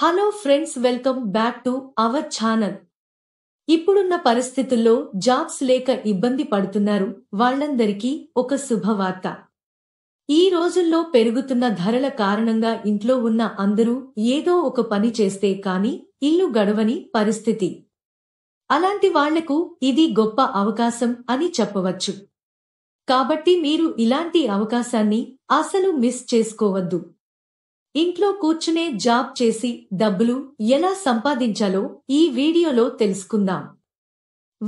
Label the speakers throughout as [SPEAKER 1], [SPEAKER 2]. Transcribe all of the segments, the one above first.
[SPEAKER 1] hello friends welcome back to our channel ఇప్పుడున్న పరిస్థితుల్లో jobs లేక ఇబ్బంది పడుతున్నారు వాళ్లందరికీ ఒక శుభవార్త ఈ రోజుల్లో పెరుగుతున్న ధరల కారణంగా ఇంట్లో ఉన్న అందరూ ఏదో ఒక పని చేస్తే కాని ఇల్లు గడవని పరిస్థితి అలాంటి వాళ్లకు ఇది గొప్ప అవకాశం అని చెప్పవచ్చు కాబట్టి మీరు ఇలాంటి అవకాశాన్ని అసలు మిస్ చేసుకోవద్దు ఇంట్లో కూర్చునే జాబ్ చేసి డబ్బులు ఎలా సంపాదించాలో ఈ వీడియోలో తెలుసుకుందాం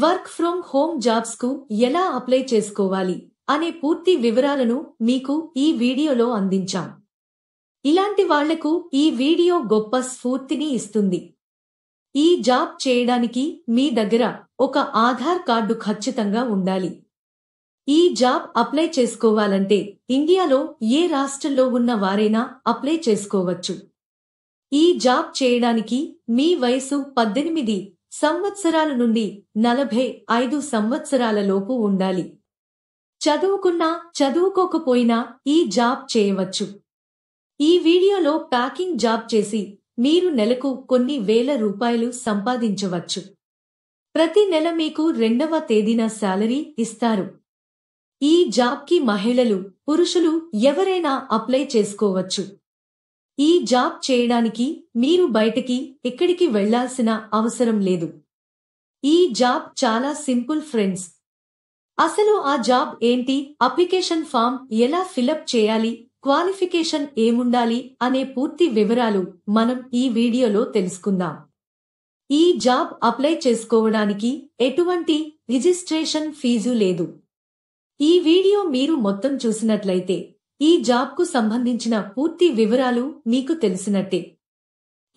[SPEAKER 1] వర్క్ ఫ్రమ్ హోమ్ జాబ్స్ కు ఎలా అప్లై చేసుకోవాలి అనే పూర్తి వివరాలను మీకు ఈ వీడియోలో అందించాం ఇలాంటి వాళ్లకు ఈ వీడియో గొప్ప స్ఫూర్తిని ఇస్తుంది ఈ జాబ్ చేయడానికి మీ దగ్గర ఒక ఆధార్ కార్డు ఖచ్చితంగా ఉండాలి ఈ జాబ్ అప్లై చేసుకోవాలంటే ఇండియాలో ఏ రాష్ట్రంలో ఉన్న వారైనా అప్లై చేసుకోవచ్చు ఈ జాబ్ చేయడానికి మీ వయసు పద్దెనిమిది సంవత్సరాల నుండి నలభై ఐదు సంవత్సరాలలోపు ఉండాలి చదువుకున్నా చదువుకోకపోయినా ఈ జాబ్ చేయవచ్చు ఈ వీడియోలో ప్యాకింగ్ జాబ్ చేసి మీరు నెలకు కొన్ని వేల రూపాయలు సంపాదించవచ్చు ప్రతి నెల మీకు రెండవ తేదీన శాలరీ ఇస్తారు ఈ జాబ్కి మహిళలు పురుషులు ఎవరైనా అప్లై చేసుకోవచ్చు ఈ జాబ్ చేయడానికి మీరు బయటికి ఎక్కడికి వెళ్లాల్సిన అవసరం లేదు ఈ జాబ్ చాలా సింపుల్ ఫ్రెండ్స్ అసలు ఆ జాబ్ ఏంటి అప్లికేషన్ ఫామ్ ఎలా ఫిలప్ చేయాలి క్వాలిఫికేషన్ ఏముండాలి అనే పూర్తి వివరాలు మనం ఈ వీడియోలో తెలుసుకుందాం ఈ జాబ్ అప్లై చేసుకోవడానికి ఎటువంటి రిజిస్ట్రేషన్ ఫీజు లేదు ఈ వీడియో మీరు మొత్తం చూసినట్లయితే ఈ జాబ్కు సంబంధించిన పూర్తి వివరాలు మీకు తెలిసినట్టే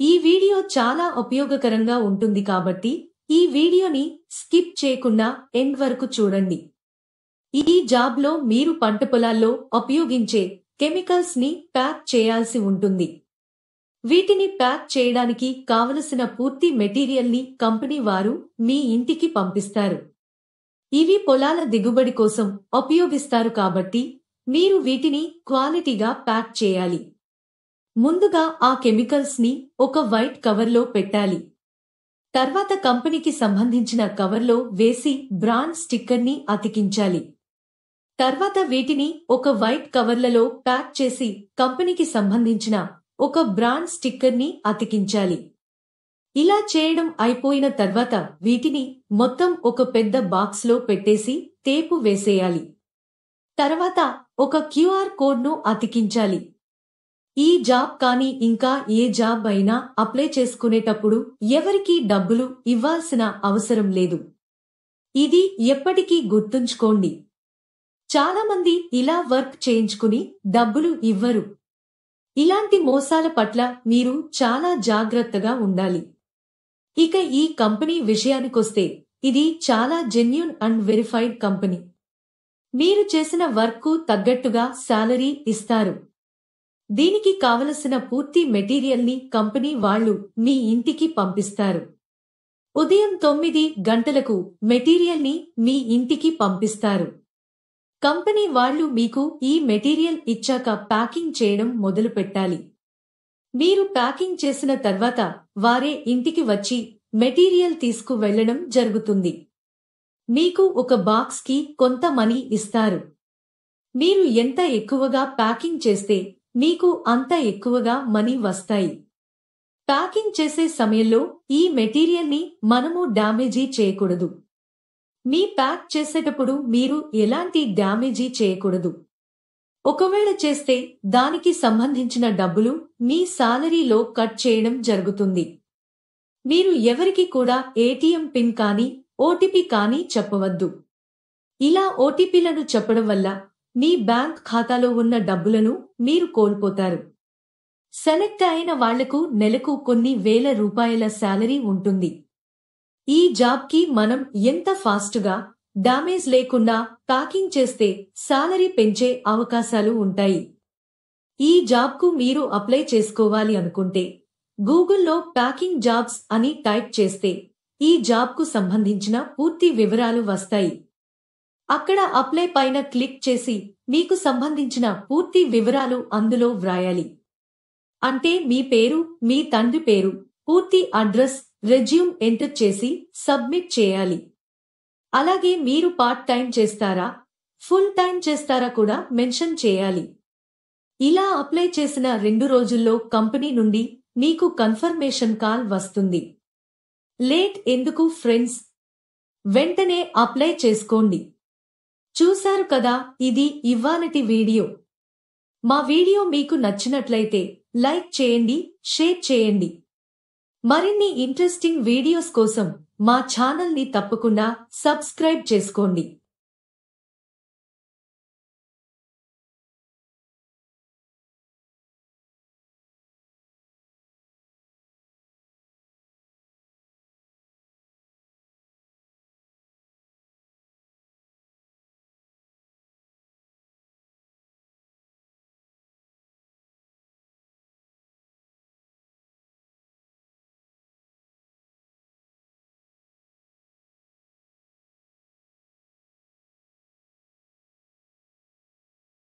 [SPEAKER 1] ఈ వీడియో చాలా ఉపయోగకరంగా ఉంటుంది కాబట్టి ఈ వీడియోని స్కిప్ చేయకుండా ఎండ్ వరకు చూడండి ఈ జాబ్లో మీరు పంట పొలాల్లో ఉపయోగించే కెమికల్స్ ని ప్యాక్ చేయాల్సి ఉంటుంది వీటిని ప్యాక్ చేయడానికి కావలసిన పూర్తి మెటీరియల్ని కంపెనీ వారు మీ ఇంటికి పంపిస్తారు ఇవి పొలాల దిగుబడి కోసం ఉపయోగిస్తారు కాబట్టి మీరు వీటిని క్వాలిటీగా ప్యాక్ చేయాలి ముందుగా ఆ కెమికల్స్ ని ఒక వైట్ కవర్లో పెట్టాలి తర్వాత కంపెనీకి సంబంధించిన కవర్లో వేసి బ్రాండ్ స్టిక్కర్ని అతికించాలి తర్వాత వీటిని ఒక వైట్ కవర్లలో ప్యాక్ చేసి కంపెనీకి సంబంధించిన ఒక బ్రాండ్ స్టిక్కర్ని అతికించాలి ఇలా చేయడం అయిపోయిన తర్వాత వీటిని మొత్తం ఒక పెద్ద బాక్స్లో పెట్టేసి తేపు వేసేయాలి తర్వాత ఒక క్యూఆర్ కోడ్ను అతికించాలి ఈ జాబ్ కానీ ఇంకా ఏ జాబ్ అయినా అప్లై చేసుకునేటప్పుడు ఎవరికీ డబ్బులు ఇవ్వాల్సిన అవసరం లేదు ఇది ఎప్పటికీ గుర్తుంచుకోండి చాలామంది ఇలా వర్క్ చేయించుకుని డబ్బులు ఇవ్వరు ఇలాంటి మోసాల పట్ల మీరు చాలా జాగ్రత్తగా ఉండాలి ఇక ఈ కంపెనీ విషయానికొస్తే ఇది చాలా జెన్యున్ అండ్ వెరిఫైడ్ కంపెనీ మీరు చేసిన వర్క్కు తగ్గట్టుగా శాలరీ ఇస్తారు దీనికి కావలసిన పూర్తి మెటీరియల్ని కంపెనీ వాళ్లు మీ ఇంటికి పంపిస్తారు ఉదయం తొమ్మిది గంటలకు మెటీరియల్ని మీ ఇంటికి పంపిస్తారు కంపెనీ వాళ్లు మీకు ఈ మెటీరియల్ ఇచ్చాక ప్యాకింగ్ చేయడం మొదలుపెట్టాలి మీరు ప్యాకింగ్ చేసిన తర్వాత వారే ఇంటికి వచ్చి మెటీరియల్ తీసుకు వెళ్లడం జరుగుతుంది మీకు ఒక బాక్స్కి కొంత మనీ ఇస్తారు మీరు ఎంత ఎక్కువగా ప్యాకింగ్ చేస్తే మీకు అంత ఎక్కువగా మనీ వస్తాయి ప్యాకింగ్ చేసే సమయంలో ఈ మెటీరియల్ని మనము డ్యామేజీ చేయకూడదు మీ ప్యాక్ చేసేటప్పుడు మీరు ఎలాంటి డ్యామేజీ చేయకూడదు ఒకవేళ చేస్తే దానికి సంబంధించిన డబ్బులు మీ సాలరీలో కట్ చేయడం జరుగుతుంది మీరు ఎవరికి కూడా ఏటీఎం పిన్ కానీ ఓటీపీ కానీ చెప్పవద్దు ఇలా ఓటీపీలను చెప్పడం వల్ల మీ బ్యాంక్ ఖాతాలో ఉన్న డబ్బులను మీరు కోల్పోతారు సెలెక్ట్ అయిన వాళ్లకు నెలకు కొన్ని వేల రూపాయల శాలరీ ఉంటుంది ఈ జాబ్కి మనం ఎంత ఫాస్ట్గా డామేజ్ లేకున్నా ప్యాకింగ్ చేస్తే సాలరీ పెంచే అవకాశాలు ఉంటాయి ఈ జాబ్కు మీరు అప్లై చేసుకోవాలి అనుకుంటే గూగుల్లో ప్యాకింగ్ జాబ్స్ అని టైప్ చేస్తే ఈ జాబ్కు సంబంధించిన పూర్తి వివరాలు వస్తాయి అక్కడ అప్లై పైన క్లిక్ చేసి మీకు సంబంధించిన పూర్తి వివరాలు అందులో వ్రాయాలి అంటే మీ పేరు మీ తండ్రి పేరు పూర్తి అడ్రస్ రెజ్యూమ్ ఎంటర్ చేసి సబ్మిట్ చేయాలి అలాగే మీరు పార్ట్ టైం చేస్తారా ఫుల్ టైం చేస్తారా కూడా మెన్షన్ చేయాలి ఇలా అప్లై చేసిన రెండు రోజుల్లో కంపెనీ నుండి మీకు కన్ఫర్మేషన్ కాల్ వస్తుంది లేట్ ఎందుకు ఫ్రెండ్స్ వెంటనే అప్లై చేసుకోండి చూశారు కదా ఇది ఇవ్వాలటి వీడియో మా వీడియో మీకు నచ్చినట్లయితే లైక్ చేయండి షేర్ చేయండి మరిన్ని ఇంట్రెస్టింగ్ వీడియోస్ కోసం మా ఛానల్ని తప్పకుండా సబ్స్క్రైబ్ చేసుకోండి